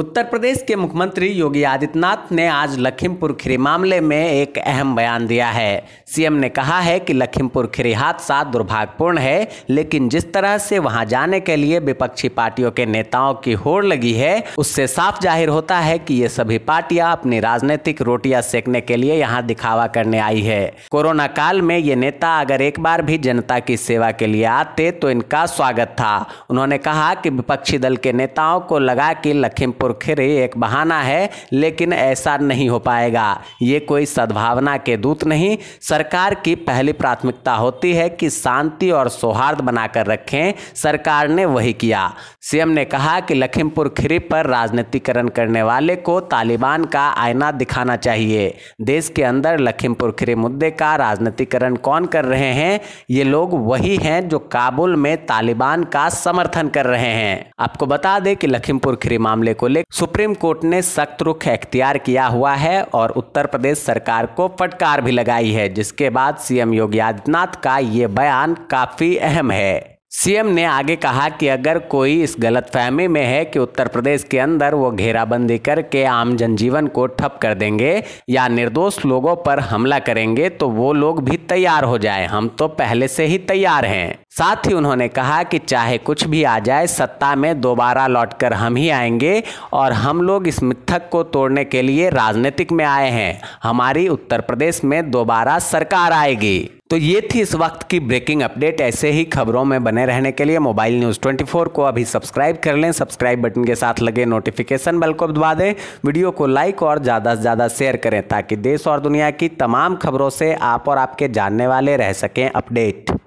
उत्तर प्रदेश के मुख्यमंत्री योगी आदित्यनाथ ने आज लखीमपुर खीरी मामले में एक अहम बयान दिया है सीएम ने कहा है कि लखीमपुर खीरी हादसा दुर्भाग्यपूर्ण है लेकिन जिस तरह से वहां जाने के लिए विपक्षी पार्टियों के नेताओं की होड़ लगी है उससे साफ जाहिर होता है कि ये सभी पार्टियां अपनी राजनीतिक रोटियां सेकने के लिए यहाँ दिखावा करने आई है कोरोना काल में ये नेता अगर एक बार भी जनता की सेवा के लिए आते तो इनका स्वागत था उन्होंने कहा कि विपक्षी दल के नेताओं को लगा कि लखीमपुर रे एक बहाना है लेकिन ऐसा नहीं हो पाएगा ये कोई सद्भावना के दूत नहीं सरकार की पहली प्राथमिकता होती है कि शांति और सौहार्द बनाकर रखें सरकार ने वही किया सीएम ने कहा कि लखीमपुर खीरी पर राजनीतिकरण करने वाले को तालिबान का आईना दिखाना चाहिए देश के अंदर लखीमपुर खीरी मुद्दे का राजनीतिकरण कौन कर रहे हैं ये लोग वही हैं जो काबुल में तालिबान का समर्थन कर रहे हैं आपको बता दें कि लखीमपुर खीरी मामले को लेकर सुप्रीम कोर्ट ने सख्त रुख अख्तियार किया हुआ है और उत्तर प्रदेश सरकार को फटकार भी लगाई है जिसके बाद सीएम योगी आदित्यनाथ का ये बयान काफी अहम है सीएम ने आगे कहा कि अगर कोई इस गलतफहमी में है कि उत्तर प्रदेश के अंदर वो घेराबंदी करके आम जनजीवन को ठप कर देंगे या निर्दोष लोगों पर हमला करेंगे तो वो लोग भी तैयार हो जाएं हम तो पहले से ही तैयार हैं साथ ही उन्होंने कहा कि चाहे कुछ भी आ जाए सत्ता में दोबारा लौटकर हम ही आएंगे और हम लोग इस मिथक को तोड़ने के लिए राजनीतिक में आए हैं हमारी उत्तर प्रदेश में दोबारा सरकार आएगी तो ये थी इस वक्त की ब्रेकिंग अपडेट ऐसे ही खबरों में बने रहने के लिए मोबाइल न्यूज़ 24 को अभी सब्सक्राइब कर लें सब्सक्राइब बटन के साथ लगे नोटिफिकेशन बेल को दबा दें वीडियो को लाइक और ज़्यादा से ज़्यादा शेयर करें ताकि देश और दुनिया की तमाम खबरों से आप और आपके जानने वाले रह सकें अपडेट